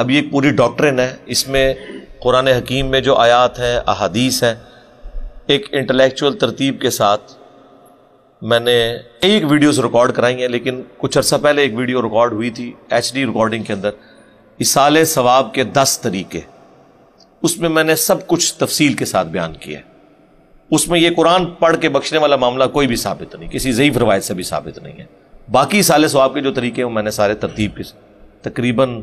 अब ये पूरी डॉक्ट्रिन है इसमें कुरान हकीम में जो आयात हैं अहादीस हैं एक इंटेलेक्चुअल तरतीब के साथ मैंने एक वीडियोस रिकॉर्ड कराई हैं लेकिन कुछ अर्सा पहले एक वीडियो रिकॉर्ड हुई थी एच रिकॉर्डिंग के अंदर इसाल सवाब के दस तरीके उसमें मैंने सब कुछ तफसील के साथ बयान किया है उसमें यह कुरान पढ़ के बख्शने वाला मामला कोई भी साबित नहीं किसी ज़यीफ रवायत से भी साबित नहीं है बाकी साले स्वाब के जो तरीके हैं मैंने सारे तरतीब के तकरीबन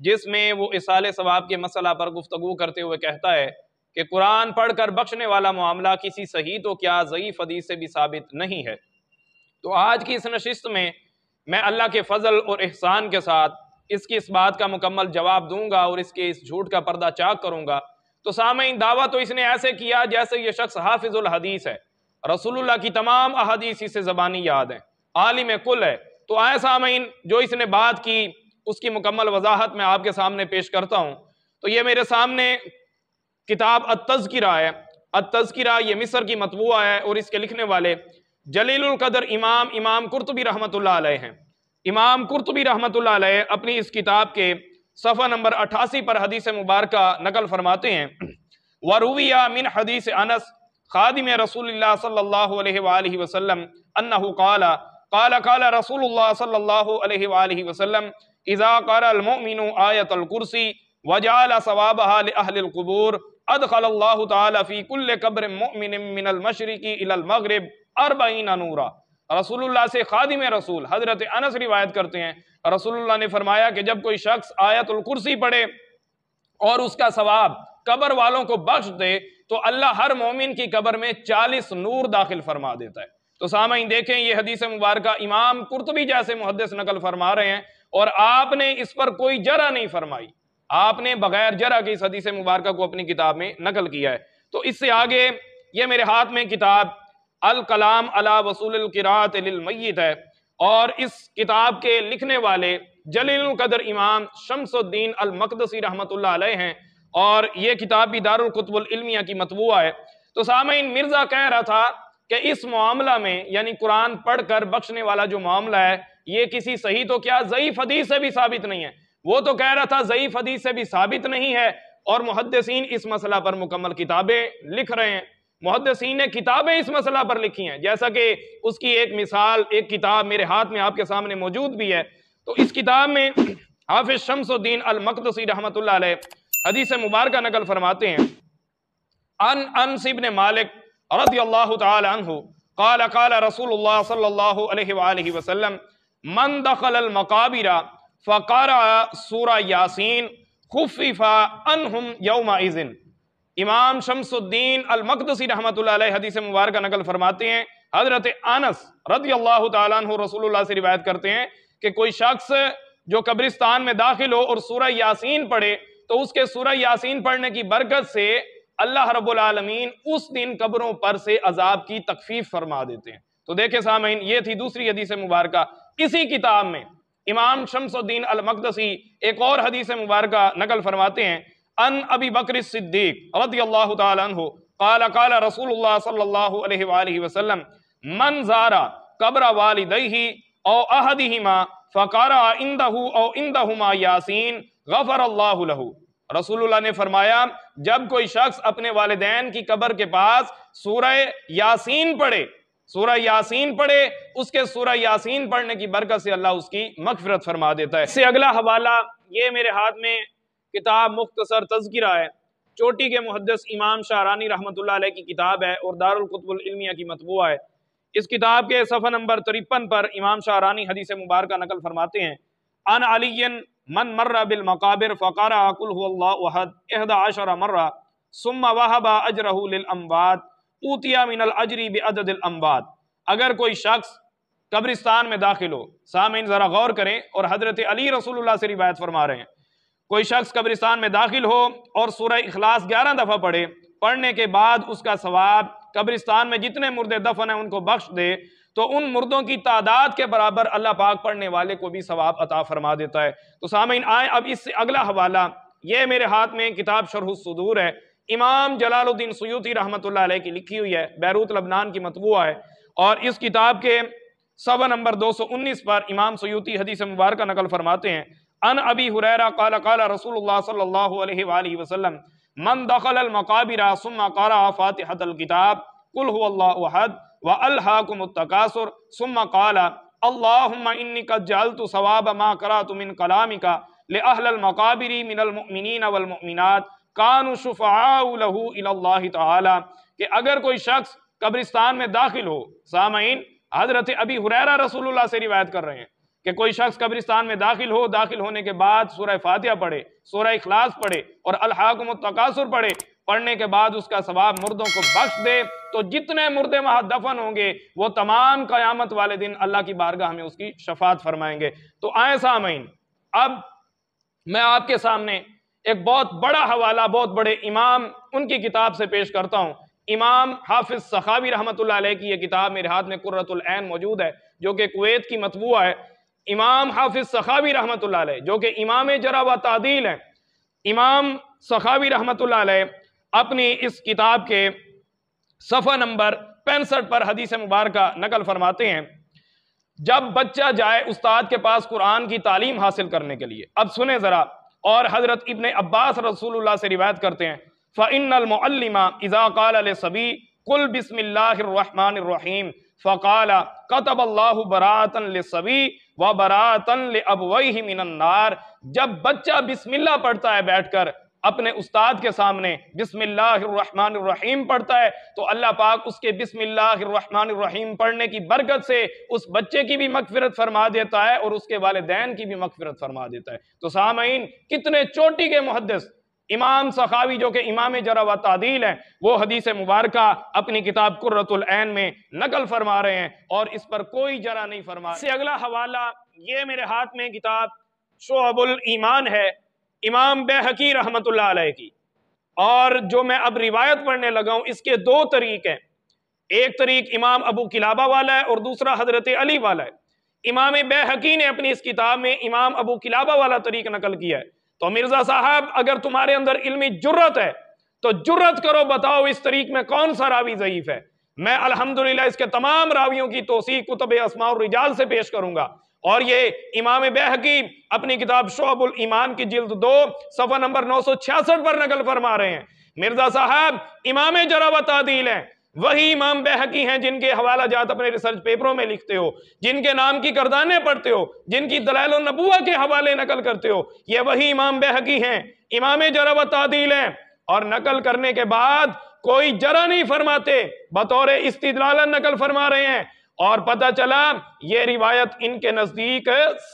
जिसमें वो इसाल सवाब के मसला पर गुफ्तु करते हुए कहता है कि कुरान पढ़कर बख्शने वाला मामला किसी सही तो क्या ज़यीफ़ हदीस से भी साबित नहीं है तो आज की इस नशस्त में मैं अल्लाह के फजल और एहसान के साथ इसकी इस बात का मुकम्मल जवाब दूंगा और इसके इस झूठ का पर्दा चाक करूंगा तो सामयिन दावा तो इसने ऐसे किया जैसे ये शख्स हाफिजुल हदीस है रसूलुल्लाह की तमाम अहदीस इसे ज़बानी याद है आलिम कुल है तो आए सामीन जो इसने बात की उसकी मुकम्मल वजाहत मैं आपके सामने पेश करता हूँ तो ये मेरे सामने किताब अतज़रा है अतज़रा ये मिसर की मतबूआ है और इसके लिखने वाले जलीलकदर इमाम इमाम कुरतबी रहमत हैं इमाम कुरतबी रहमत अपनी इस किताब के सफ़ा नंबर अठासी पर हदीस मुबारक नकल फरमाते हैं वरुविया मिन हदीस अनस खादिम रसूल सल्ला वसलम अन्ना काला काला काला रसूल सल्ला वसलम इज़ा सवाब अदखल अल्लाह तफ़ी कुल्ल कब्र मिनल मशरक़ी मगरब अरबईन नूरा से खादिम रसूल हज़रत अनस रिवायत करते हैं ने फरमाया कि जब कोई शख्स आयतुल कुर्सी पढ़े और उसका सवाब कबर वालों को बख्श दे तो अल्लाह हर मोमिन की कबर में चालीस नूर दाखिल फरमा देता है तो सामई देखें ये हदीस मुबारक इमाम कुर्तबी जैसे मुहदस नकल फरमा रहे हैं और आपने इस पर कोई जरा नहीं फरमाई आपने बगैर जरा की सदी से मुबारक को अपनी किताब में नकल किया है तो इससे आगे ये मेरे हाथ में किताब अल कलाम अला वसूल किरात मैत है और इस किताब के लिखने वाले जलील कदर इमाम शमसुद्दीन अल मकदसी रहमत हैं और ये किताब भी दारुल कुतुबुल इल्मिया की मतबूआ है तो सामीन मिर्जा कह रहा था कि इस मामला में यानी कुरान पढ़कर बख्शने वाला जो मामला है ये किसी सही तो क्या जयीफ हदीस से भी साबित नहीं है वो तो कह रहा था जयीफ हदीस से भी साबित नहीं है और मुहदसिन इस मसला पर मुकम्मल किताबें लिख रहे हैं मुहदसिन ने किताबें इस मसला पर लिखी हैं जैसा कि उसकी एक मिसाल एक किताब मेरे हाथ में आपके सामने मौजूद भी है तो इस किताब में हाफिज शमसुद्दीन मकदसी रहमत हदीस मुबारक नकल फरमाते हैं अन अनस इब्न मालिक रदी अल्लाह तहु काल काल मन दखल अल मकाबिरा फ़कारा सूरा यासीन खुफीफा अनहुम यौमा इज़िन इमाम शमसुद्दीन अलमकदसी रहमत हदीस मुबारक नकल फरमाते हैं हजरत अनस रदी अल्लाह तु रसूलुल्लाह से रिवायत करते हैं कि कोई शख्स जो कब्रिस्तान में दाखिल हो और सूरह यासीन पढ़े तो उसके सूरह यासीन पढ़ने की बरकत से अल्लाह रबालमीन उस दिन कब्रों पर से अजाब की तकफीफ फरमा देते हैं तो देखे सामीन ये थी दूसरी हदीस मुबारक इसी किताब में इमाम शमसुद्दीन मकदसी एक और हदीस मुबारक नकल फरमाते हैं अन अबी बकर सिद्दीक قال अल्लाह तु काला काला रसूलुल्लाह सल्लल्लाहु अलैहि वसल्लम मन जारा कब्र वालिदही औ अहदहिमा फ़कारा इंदहु औ इंदहुमा यासीन गफ़र अल्लाह लहू रसूलुल्लाह ने फरमाया जब कोई शख्स अपने वालदेन की कब्र के पास सूरह यासीन पढ़े सूरह यासीन पढ़े उसके सूरह यासीन पढ़ने की बरकत से अल्लाह उसकी मगफरत फरमा देता है इससे अगला हवाला ये मेरे हाथ में किताब मुख्तसर तस्करा है चोटी के मुहदस इमाम शाहरानी रहमत की किताब है और दारकतबलमिया की मतबूआ है इस किताब के सफ़ा नंबर तिरपन पर इमाम शाहरानी हदीस मुबारक नकल फरमाते हैं अन अलियन मन मर्रा बिल मकाबिर फ़कारा अकुल अहद अहदा आशरा मर्रा सुम वहबा अजरहल अम्बात ऊतिया मिनल अजरी बदल अम्बाद अगर कोई शख्स कब्रिस्तान में दाखिल हो सामिन ज़रा गौर करें और हज़रत अली रसूलुल्लाह से रिवायत फरमा रहे हैं कोई शख्स कब्रिस्तान में दाखिल हो और सुरह इखलास ग्यारह दफ़ा पढ़े पढ़ने के बाद उसका सवाब कब्रिस्तान में जितने मुर्दे दफन हैं उनको बख्श दे तो उन मुर्दों की तादाद के बराबर अल्लाह पाक पढ़ने वाले को भी सवाब अता फरमा देता है तो सामिन आए अब इससे अगला हवाला ये मेरे हाथ में किताब शरह सदूर है इमाम जलालुद्दीन सयूती रहमत की लिखी हुई है बैरूत लबनान की मतबूआ है और इस किताब के सवा नंबर 219 पर इमाम सयूती हदीस मुबारक नकल फरमाते हैं अन अबी हुरैरा काल काल रसूल सल्लल्लाहु अलैहि वआलि वसल्लम मन दखल अल मकाबिरा सुम्मा करा फातिहत अल किताब कुल हु अल्लाह अहद व अलहाकुम तकासुर सुम्मा काला अल्लाहुम्मा इन्नी कद जअलतु सवाब मा करातु मिन कलामिका लिअहल अल मकाबिरी मिनल मुमिनीन कान कि अगर कोई शख्स कब्रिस्तान में दाखिल हो सामीन हजरत अभी हुरैरा रसूलुल्लाह से रिवायत कर रहे हैं कि कोई शख्स कब्रिस्तान में दाखिल हो दाखिल होने के बाद सूरह फातिया पढ़े सूरह इखलास पढ़े और अलहाकम तकासुर पढ़े पढ़ने के बाद उसका सवाब मुर्दों को बख्श दे तो जितने मुर्दे वहां दफन होंगे वो तमाम कयामत वाले दिन अल्लाह की बारगाह में उसकी शफात फरमाएंगे तो आए सामीन अब मैं आपके सामने एक बहुत बड़ा हवाला बहुत बड़े इमाम उनकी किताब से पेश करता हूँ इमाम हाफिज सखावी रहमत की यह किताब मेरे हाथ में कुर्रतुलैन मौजूद है जो कि कुवैत की मतबूआ है इमाम हाफिज सखावी रहमत जो कि इमाम जरा व तादील है इमाम सखावी रहमत अपनी इस किताब के सफ़ा नंबर पैंसठ पर हदीस मुबारक नकल फरमाते हैं जब बच्चा जाए उस्ताद के पास कुरान की तालीम हासिल करने के लिए अब सुने ज़रा और हज़रत इबन अब्बास रसूल से रिवायत करते हैं फ़ाइनमा इज़ाक़ाल सभी कुल बिस्मिल्लाम फ़काल कतब अल्लाह बरातन सभी व बरातन अबवई मिनन्नार जब बच्चा बिस्मिल्ला पढ़ता है बैठकर अपने उस्ताद के सामने बिसमीम पढ़ता है तो अल्लाह पाक उसके बिसमीम पढ़ने की बरकत से उस बच्चे की भी मगफरत फरमा देता है और उसके वालदेन की भी मगफरत फरमा देता है तो सामीन कितने चोटी के मुहदस इमाम सखावी जो कि इमाम जरा व तादील हैं वो हदीस मुबारक अपनी किताब कुर्रतुलैन में नकल फरमा रहे हैं और इस पर कोई जरा नहीं फरमा से अगला हवाला ये मेरे हाथ में किताब शोहबुल ईमान है इमाम बेहकी रहमत की और जो मैं अब रिवायत पढ़ने लगा हूँ इसके दो तरीक हैं एक तरीक इमाम अबू किलाबा वाला है और दूसरा हजरत अली वाला है इमाम बेहकी ने अपनी इस किताब में इमाम अबू किलाबा वाला तरीक नकल किया है तो मिर्ज़ा साहब अगर तुम्हारे अंदर इल्मी जुर्रत है तो जुर्रत करो बताओ इस तरीक में कौन सा रावी ज़यीफ़ है मैं अल्हम्दुलिल्लाह इसके तमाम रावियों की तोसी कुतब असमाउर रिजाल से पेश करूंगा और ये इमाम बेहकी अपनी किताब शोबुल ईमान की जिल्द दो सफ़ा नंबर नौ सौ छियासठ पर नकल फरमा रहे हैं मिर्जा साहब इमाम जरा तदील हैं वही इमाम बेहकी हैं जिनके हवाला जात अपने रिसर्च पेपरों में लिखते हो जिनके नाम की करदाने पढ़ते हो जिनकी दलाल नबुआ के हवाले नकल करते हो ये वही इमाम बेहकी हैं इमाम जरा वतादील है हैं और नकल करने के बाद कोई जरा नहीं फरमाते बतौर इस्तीदलालन नकल फरमा रहे हैं और पता चला ये रिवायत इनके नज़दीक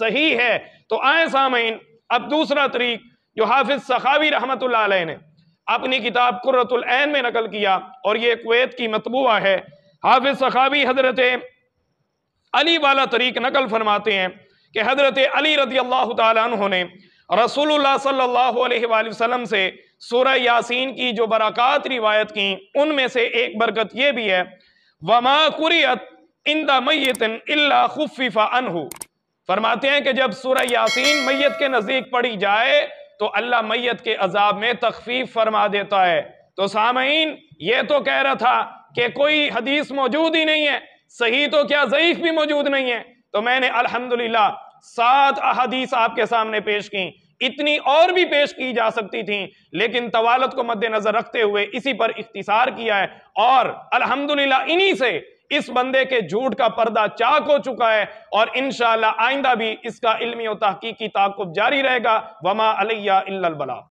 सही है तो आए सामीन अब दूसरा तरीक जो हाफिज सखावी रहमत ने अपनी किताब कुरतुलैन में नकल किया और ये कुवैत की मतबूआ है हाफिज सखावी हजरत अली वाला तरीक नकल फरमाते हैं कि हजरत अली रजी अल्लाह तु रसूल सल्लल्लाहु से सूर्य यासीन की जो बरक़ात रिवायत की उनमें से एक बरकत यह भी है वमा कुरियत इंदा मैतन इल्ला खुफीफा अनहू फरमाते हैं कि जब सूरह यासीन मैयत के नज़दीक पढ़ी जाए तो अल्लाह मैयत के अजाब में तखफीफ फरमा देता है तो सामीन ये तो कह रहा था कि कोई हदीस मौजूद ही नहीं है सही तो क्या ज़यीफ़ भी मौजूद नहीं है तो मैंने अल्हम्दुलिल्लाह सात अहदीस आपके सामने पेश की इतनी और भी पेश की जा सकती थी लेकिन तवालत को मद्देनजर रखते हुए इसी पर इख्तिसार किया है और अल्हम्दुलिल्लाह इन्हीं से इस बंदे के झूठ का पर्दा चाक हो चुका है और इन आइंदा भी इसका इलमी और तहकीकी ताकुब जारी रहेगा वमा अलैया बला